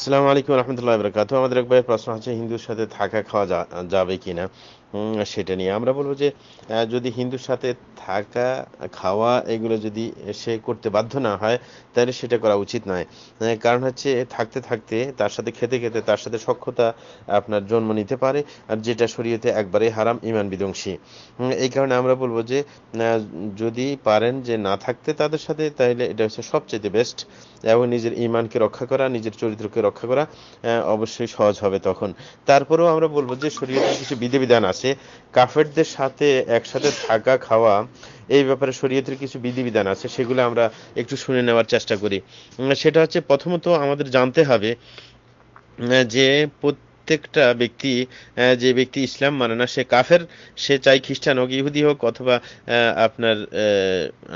আসসালামু আলাইকুম রহমতুল্লাহ বরকাত আমাদের এক ভাইয়ের প্রশ্ন হচ্ছে হিন্দুর সাথে থাকা খাওয়া যাবে কিনা সেটা নিয়ে আমরা বলবো যে যদি হিন্দুর সাথে থাকা খাওয়া এগুলো যদি সে করতে বাধ্য না হয় তাহলে সেটা করা উচিত নয় কারণ হচ্ছে থাকতে থাকতে তার সাথে খেতে খেতে তার সাথে সক্ষতা আপনার জন্ম নিতে পারে আর যেটা শরীয়তে একবারে হারাম ইমান বিধ্বংসী এই কারণে আমরা বলবো যে যদি পারেন যে না থাকতে তাদের সাথে তাহলে এটা হচ্ছে সবচেয়ে বেস্ট এবং নিজের ইমানকে রক্ষা করা নিজের চরিত্রকে রক্ষা করা অবশ্যই সহজ হবে তখন তারপরেও আমরা বলবো যে শরীয়তে কিছু বিধিবিধান আছে আছে কাফেরদের সাথে একসাথে থাকা খাওয়া এই ব্যাপারে শরীয়তের কিছু বিধিবিধান আছে সেগুলো আমরা একটু শুনে নেওয়ার চেষ্টা করি সেটা হচ্ছে প্রথমত আমাদের জানতে হবে যে প্রত্যেকটা ব্যক্তি যে ব্যক্তি ইসলাম মানে না সে কাফের সে চাই খ্রিস্টান হোক ইহুদি হোক অথবা আপনার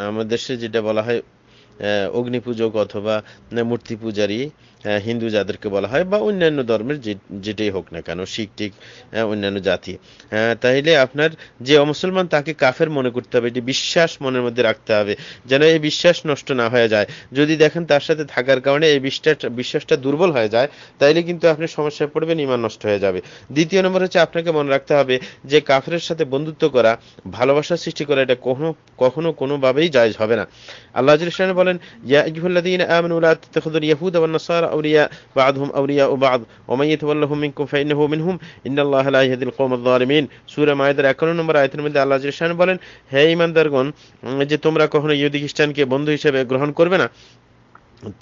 আমাদের দেশে যেটা বলা হয় অগ্নি পূজক অথবা মূর্তি পূজারই হিন্দু যাদেরকে বলা হয় বা অন্যান্য ধর্মের যেটাই হোক না কেন শিখ টিক অন্যান্য জাতি তাইলে আপনার যে অমুসলমান তাকে কাফের মনে করতে হবে এটি বিশ্বাস মনের মধ্যে রাখতে হবে যেন এই বিশ্বাস নষ্ট না হয়ে যায় যদি দেখেন তার সাথে থাকার কারণে এই বিশ্বাস বিশ্বাসটা দুর্বল হয়ে যায় তাইলে কিন্তু আপনি সমস্যায় পড়বেন ইমান নষ্ট হয়ে যাবে দ্বিতীয় নম্বর হচ্ছে আপনাকে মনে রাখতে হবে যে কাফের সাথে বন্ধুত্ব করা ভালোবাসা সৃষ্টি করা এটা কখনো কখনো কোনোভাবেই জায়জ হবে না আল্লাহ ইসলামের বলেন বলেন হে যে তোমরা কখনো ইহুদি খ্রিস্টানকে বন্ধু হিসেবে গ্রহণ করবে না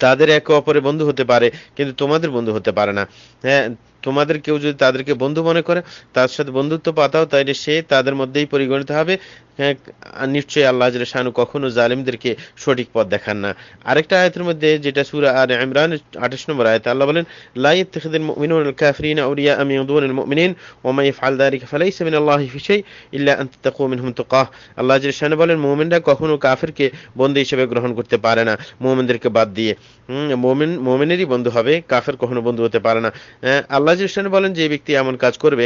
তাদের একে অপরের বন্ধু হতে পারে কিন্তু তোমাদের বন্ধু হতে পারে না হ্যাঁ তোমাদের কেউ যদি তাদেরকে বন্ধু মনে করে তার সাথে বন্ধুত্ব পাতাও তাহলে সে তাদের মধ্যেই পরিগণিত হবে হ্যাঁ, নিশ্চয়ই আল্লাহ শাহানু কখনো জালিমদেরকে সঠিক পথ দেখান না আরেকটা আয়তের মধ্যে যেটা সুরা আর ইমরান আঠাশ নম্বর আয়াত আল্লাহ বলেন লাই কাফরিন আমি উদুন ওমাই ফাল আল্লাহ ইল্লা তাকু আল্লাহ জের বলেন কখনো কাফিরকে বন্ধু হিসেবে গ্রহণ করতে পারে না মুমিনদেরকে বাদ দিয়ে মোমেন মোমেনেরই বন্ধু হবে কাফের কখনো বন্ধু হতে পারে না হ্যাঁ, আল্লাহ বালাজি বলেন যে ব্যক্তি এমন কাজ করবে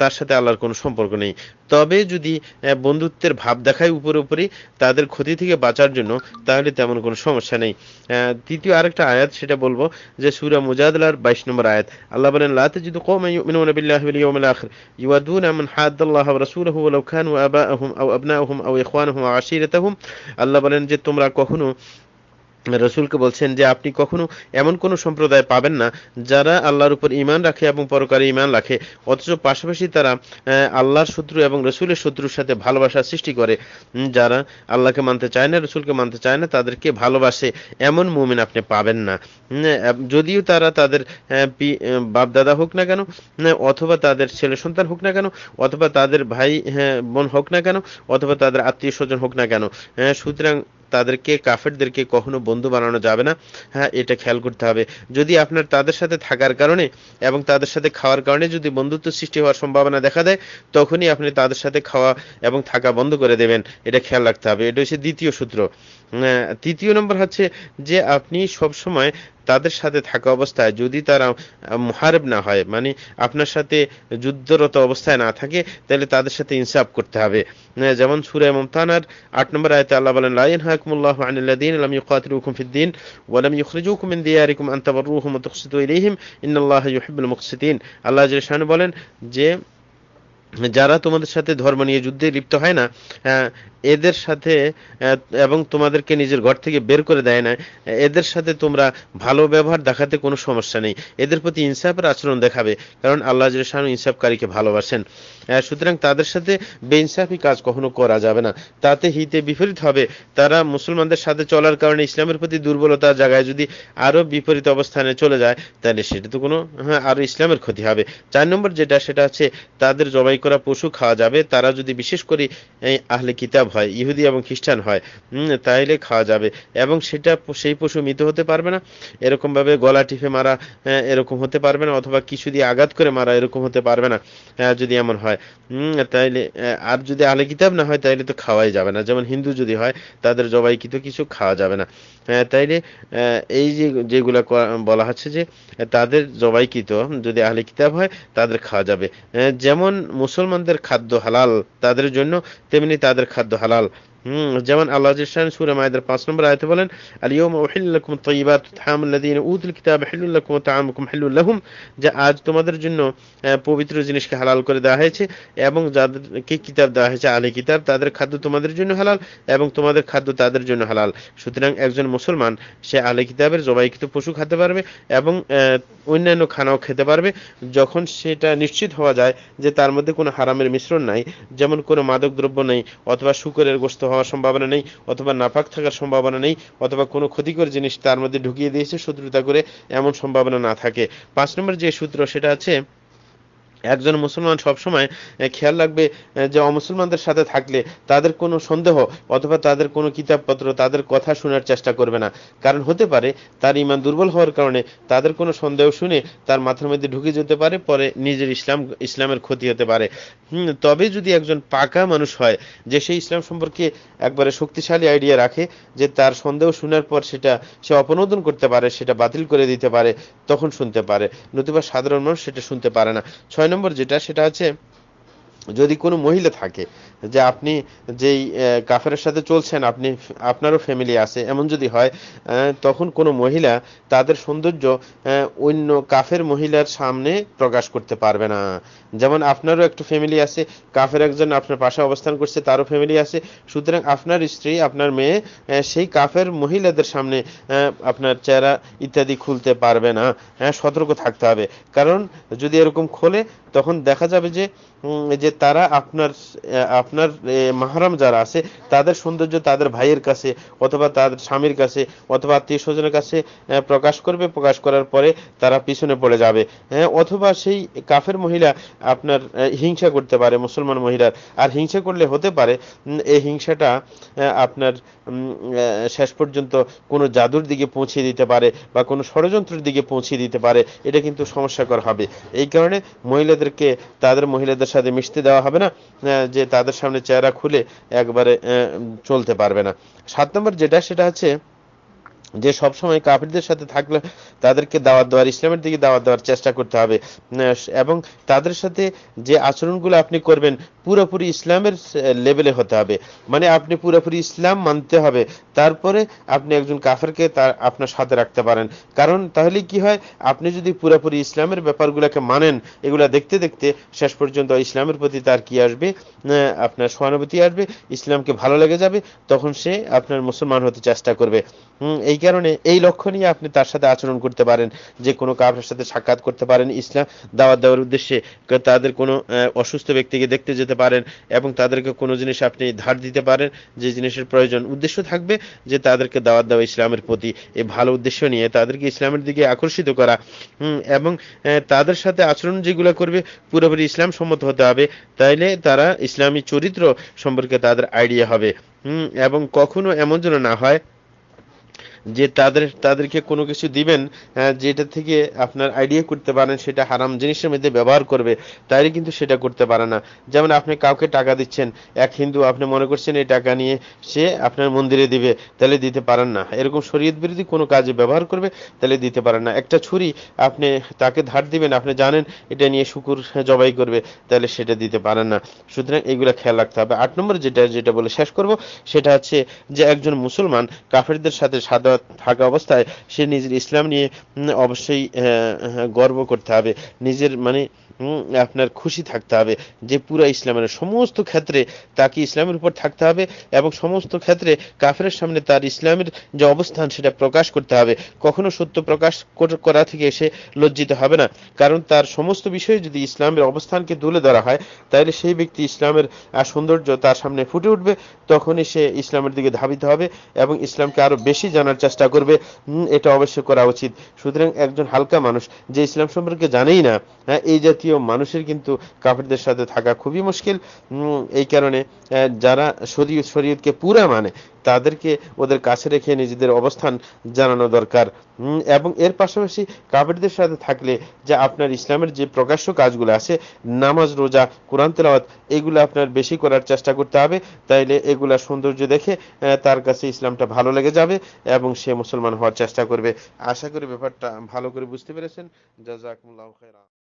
তার সাথে আল্লাহর কোনো সম্পর্ক নেই তবে যদি বন্ধুত্বের ভাব দেখায় উপরে উপরে তাদের ক্ষতি থেকে বাঁচার জন্য তাহলে তেমন কোনো সমস্যা নেই তৃতীয় আরেকটা আয়াত সেটা বলবো যে সুরা মুজাদলার বাইশ নম্বর আয়াত আল্লাহ বলেন লাতে যদি কম বলেন যে তোমরা কখনো রসুলকে বলছেন যে আপনি কখনো এমন কোন সম্প্রদায় পাবেন না যারা আল্লাহর উপর ইমান রাখে এবং পরকারে ইমান রাখে অথচ পাশাপাশি তারা আল্লাহর শত্রু এবং রসুলের শত্রুর সাথে ভালোবাসা সৃষ্টি করে যারা আল্লাহকে মানতে চায় না রসুলকে মানতে চায় না তাদেরকে ভালোবাসে এমন মুমিন আপনি পাবেন না যদিও তারা তাদের বাপদাদা হোক না কেন অথবা তাদের ছেলে সন্তান হোক না কেন অথবা তাদের ভাই হ্যাঁ, বোন হোক না কেন অথবা তাদের আত্মীয় স্বজন হোক না কেন সুতরাং তাদেরকে কাফেরদেরকে কখনো বন্ধু বানানো যাবে না হ্যাঁ এটা খেয়াল করতে হবে যদি আপনার তাদের সাথে থাকার কারণে এবং তাদের সাথে খাওয়ার কারণে যদি বন্ধুত্ব সৃষ্টি হওয়ার সম্ভাবনা দেখা দেয় তখনই আপনি তাদের সাথে খাওয়া এবং থাকা বন্ধ করে দেবেন এটা খেয়াল রাখতে হবে এটা হচ্ছে দ্বিতীয় সূত্র হ্যাঁ, তৃতীয় নম্বর হচ্ছে যে আপনি সবসময় তাদের সাথে থাকা অবস্থায় যদি তারা মহারেব না হয় মানে আপনার সাথে যুদ্ধরত অবস্থায় না থাকে তাহলে তাদের সাথে ইনসাফ করতে হবে যেমন সুরে মমতানার আট নম্বর আয়তে আল্লাহ বলেন লাইন হাকুমুল্লাহ আনিল্লাদিন আলম ইউকাতিরুকুম ফিদ্দিন ওয়ালাম ইউখরিজুকুম ইন দিয়ারিকুম আনতাবাররুহুম ওয়া তুকসিতু ইলাইহিম ইন্নাল্লাহ ইউহিবুল মুকসিতিন আল্লাহ জেশান বলেন যে যারা তোমাদের সাথে ধর্ম নিয়ে যুদ্ধে লিপ্ত হয় না এদের সাথে এবং তোমাদেরকে নিজের ঘর থেকে বের করে দেয় না এদের সাথে তোমরা ভালো ব্যবহার দেখাতে কোনো সমস্যা নেই এদের প্রতি ইনসাফের আচরণ দেখাবে কারণ আল্লাহ ইনসাফকারীকে ভালোবাসেন সুতরাং তাদের সাথে বেইনসাফি কাজ কখনো করা যাবে না তাতে হিতে বিপরীত হবে তারা মুসলমানদের সাথে চলার কারণে ইসলামের প্রতি দুর্বলতা জায়গায় যদি আরো বিপরীত অবস্থানে চলে যায় তাহলে সেটা তো কোনো হ্যাঁ আরো ইসলামের ক্ষতি হবে চার নম্বর যেটা সেটা হচ্ছে তাদের জবাই জবাই করা পশু খাওয়া যাবে তারা যদি বিশেষ করে আহলে কিতাব হয় ইহুদি এবং খ্রিস্টান হয় তাইলে খাওয়া যাবে এবং সেটা সেই পশু মৃত হতে পারবে না এরকমভাবে গলা টিপে মারা এরকম হতে পারবে না অথবা কিছু দিয়ে আঘাত করে মারা এরকম হতে পারবে না যদি এমন হয় তাইলে আর যদি আহলে কিতাব না হয় তাইলে তো খাওয়াই যাবে না যেমন হিন্দু যদি হয় তাদের জবাইকৃত কিছু খাওয়া যাবে না তাইলে এই যে যেগুলা বলা হচ্ছে যে তাদের জবাইকৃত যদি আহলে কিতাব হয় তাদের খাওয়া যাবে যেমন মুসলমানদের খাদ্য হালাল তাদের জন্য তেমনি তাদের খাদ্য হালাল যেমন আল্লাহ তোমাদের জন্য পবিত্র জিনিসকে হালাল করে দেওয়া হয়েছে এবং যাদেরকে কিতাব দেওয়া হয়েছে আলী কিতাব তাদের খাদ্য তোমাদের জন্য হালাল এবং তোমাদের খাদ্য তাদের জন্য হালাল সুতরাং একজন মুসলমান সে আলী কিতাবের জবাইকৃত পশু খেতে পারবে এবং অন্যান্য খানাও খেতে পারবে যখন সেটা নিশ্চিত হওয়া যায় যে তার মধ্যে কোনো হারামের মিশ্রণ নাই যেমন কোনো মাদক দ্রব্য নেই অথবা শুকরের গোস্ত হওয়ার সম্ভাবনা নেই অথবা নাফাক থাকার সম্ভাবনা নেই অথবা কোনো ক্ষতিকর জিনিস তার মধ্যে ঢুকিয়ে দিয়েছে শত্রুতা করে এমন সম্ভাবনা না থাকে পাঁচ নম্বর যে সূত্র সেটা আছে একজন মুসলমান সবসময় খেয়াল রাখবে যে অমুসলমানদের সাথে থাকলে তাদের কোনো সন্দেহ অথবা তাদের কোনো কিতাবপত্র তাদের কথা শোনার চেষ্টা করবে না কারণ হতে পারে তার ইমান দুর্বল হওয়ার কারণে তাদের কোনো সন্দেহ শুনে তার মাথার মধ্যে ঢুকে যেতে পারে পরে নিজের ইসলাম ইসলামের ক্ষতি হতে পারে তবে যদি একজন পাকা মানুষ হয় যে সেই ইসলাম সম্পর্কে একবারে শক্তিশালী আইডিয়া রাখে যে তার সন্দেহ শোনার পর সেটা সে অপনোদন করতে পারে সেটা বাতিল করে দিতে পারে তখন শুনতে পারে নতুবা সাধারণ মানুষ সেটা শুনতে পারে না ছয় নম্বর যেটা সেটা হচ্ছে যদি কোনো মহিলা থাকে যে আপনি যেই কাফেরের সাথে চলছেন আপনি আপনারও ফ্যামিলি আছে এমন যদি হয় তখন কোনো মহিলা তাদের সৌন্দর্য অন্য কাফের মহিলার সামনে প্রকাশ করতে পারবে না যেমন আপনারও একটু ফ্যামিলি আছে কাফের একজন আপনার পাশে অবস্থান করছে তারও ফ্যামিলি আছে সুতরাং আপনার স্ত্রী আপনার মেয়ে সেই কাফের মহিলাদের সামনে আপনার চেহারা ইত্যাদি খুলতে পারবে না হ্যাঁ সতর্ক থাকতে হবে কারণ যদি এরকম খোলে তখন দেখা যাবে যে যে তারা আপনার আপনার মাহারাম যারা আছে তাদের সৌন্দর্য তাদের ভাইয়ের কাছে অথবা তাদের স্বামীর কাছে অথবা আত্মীয় স্বজনের কাছে প্রকাশ করবে প্রকাশ করার পরে তারা পিছনে পড়ে যাবে হ্যাঁ অথবা সেই কাফের মহিলা আপনার হিংসা করতে পারে মুসলমান মহিলার আর হিংসা করলে হতে পারে এই হিংসাটা আপনার শেষ পর্যন্ত কোনো জাদুর দিকে পৌঁছে দিতে পারে বা কোনো ষড়যন্ত্রের দিকে পৌঁছে দিতে পারে এটা কিন্তু সমস্যাকর হবে এই কারণে মহিলাদেরকে তাদের মহিলাদের সাথে মিশতে দেওয়া হবে না যে তাদের সামনে চেহারা খুলে একবারে চলতে পারবে না সাত নম্বর যেটা সেটা হচ্ছে যে সবসময় কাফিরদের সাথে থাকলে তাদেরকে দাওয়াত দেওয়ার ইসলামের দিকে দাওয়াত দেওয়ার চেষ্টা করতে হবে এবং তাদের সাথে যে আচরণগুলো আপনি করবেন পুরোপুরি ইসলামের লেভেলে হতে হবে মানে আপনি পুরোপুরি ইসলাম মানতে হবে তারপরে আপনি একজন কাফেরকে তার আপনার সাথে রাখতে পারেন কারণ তাহলে কি হয় আপনি যদি পুরোপুরি ইসলামের ব্যাপারগুলোকে মানেন এগুলো দেখতে দেখতে শেষ পর্যন্ত ইসলামের প্রতি তার কি আসবে আপনার সহানুভূতি আসবে ইসলামকে ভালো লেগে যাবে তখন সে আপনার মুসলমান হতে চেষ্টা করবে এই কারণে এই লক্ষ্য নিয়ে আপনি তার সাথে আচরণ করতে পারেন যে কোনো কাফের সাথে সাক্ষাৎ করতে পারেন ইসলাম দাওয়াত দেওয়ার উদ্দেশ্যে তাদের কোনো অসুস্থ ব্যক্তিকে দেখতে যেতে পারেন এবং তাদেরকে কোনো জিনিস আপনি ধার দিতে পারেন যে জিনিসের প্রয়োজন উদ্দেশ্য থাকবে যে তাদেরকে দাওয়াত দেওয়া ইসলামের প্রতি এই ভালো উদ্দেশ্য নিয়ে তাদেরকে ইসলামের দিকে আকর্ষিত করা এবং তাদের সাথে আচরণ যেগুলো করবে পুরোপুরি ইসলাম সম্মত হতে হবে তাইলে তারা ইসলামী চরিত্র সম্পর্কে তাদের আইডিয়া হবে এবং কখনো এমন যেন না হয় যে তাদের তাদেরকে কোনো কিছু দিবেন হ্যাঁ, যেটা থেকে আপনার আইডিয়া করতে পারেন সেটা হারাম জিনিসের মধ্যে ব্যবহার করবে তাই কিন্তু সেটা করতে পারে না যেমন আপনি কাউকে টাকা দিচ্ছেন এক হিন্দু আপনি মনে করছেন এই টাকা নিয়ে সে আপনার মন্দিরে দিবে তাহলে দিতে পারেন না এরকম শরীয়ত বিরোধী কোনো কাজে ব্যবহার করবে তাহলে দিতে পারেন না একটা ছুরি আপনি তাকে ধার দিবেন আপনি জানেন এটা নিয়ে শুকুর জবাই করবে তাহলে সেটা দিতে পারেন না সুতরাং এগুলো খেয়াল রাখতে হবে আট নম্বর যেটা যেটা বলে শেষ করব সেটা হচ্ছে যে একজন মুসলমান কাফেরদের সাথে সাদা থাকা অবস্থায় সে নিজের ইসলাম নিয়ে অবশ্যই গর্ব করতে হবে নিজের মানে আপনার খুশি থাকতে হবে যে পুরো ইসলামের সমস্ত ক্ষেত্রে তাকে ইসলামের উপর থাকতে হবে এবং সমস্ত ক্ষেত্রে কাফের সামনে তার ইসলামের যে অবস্থান সেটা প্রকাশ করতে হবে কখনো সত্য প্রকাশ করা থেকে এসে লজ্জিত হবে না কারণ তার সমস্ত বিষয়ে যদি ইসলামের অবস্থানকে তুলে ধরা হয় তাহলে সেই ব্যক্তি ইসলামের সৌন্দর্য তার সামনে ফুটে উঠবে তখনই সে ইসলামের দিকে ধাবিত হবে এবং ইসলামকে আরো বেশি জানার চেষ্টা করবে এটা অবশ্যই করা উচিত সুতরাং একজন হালকা মানুষ যে ইসলাম সম্পর্কে জানেই না হ্যাঁ, এই জাতীয় মানুষের কিন্তু কাফেরদের সাথে থাকা খুবই মুশকিল এই কারণে যারা শরীয় শরীয়তকে পুরা মানে তাদেরকে ওদের কাছে রেখে নিজেদের অবস্থান জানানো দরকার এবং এর পাশাপাশি কাবেরদের সাথে থাকলে যে আপনার ইসলামের যে প্রকাশ্য কাজগুলো আছে নামাজ রোজা কোরআন তেলাওয়াত এগুলো আপনার বেশি করার চেষ্টা করতে হবে তাইলে এগুলা সৌন্দর্য দেখে তার কাছে ইসলামটা ভালো লেগে যাবে এবং এবং সে মুসলমান হওয়ার চেষ্টা করবে আশা করি ব্যাপারটা ভালো করে বুঝতে পেরেছেন জাজাকুমুল্লাহ খেরা